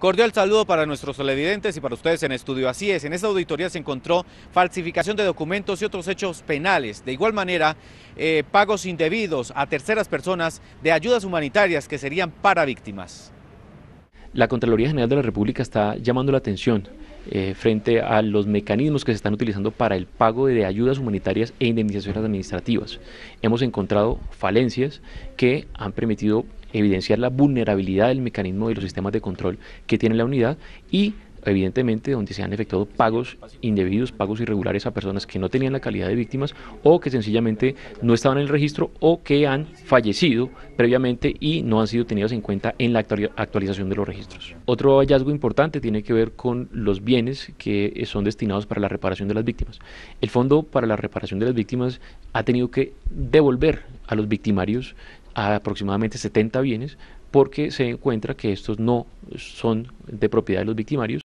Cordial saludo para nuestros televidentes y para ustedes en estudio. Así es, en esta auditoría se encontró falsificación de documentos y otros hechos penales. De igual manera, eh, pagos indebidos a terceras personas de ayudas humanitarias que serían para víctimas la Contraloría General de la República está llamando la atención eh, frente a los mecanismos que se están utilizando para el pago de ayudas humanitarias e indemnizaciones administrativas. Hemos encontrado falencias que han permitido evidenciar la vulnerabilidad del mecanismo y los sistemas de control que tiene la unidad y evidentemente donde se han efectuado pagos indebidos, pagos irregulares a personas que no tenían la calidad de víctimas o que sencillamente no estaban en el registro o que han fallecido previamente y no han sido tenidos en cuenta en la actualización de los registros. Otro hallazgo importante tiene que ver con los bienes que eh, son destinados para la reparación de las víctimas. El Fondo para la Reparación de las Víctimas ha tenido que devolver a los victimarios aproximadamente 70 bienes porque se encuentra que estos no son de propiedad de los victimarios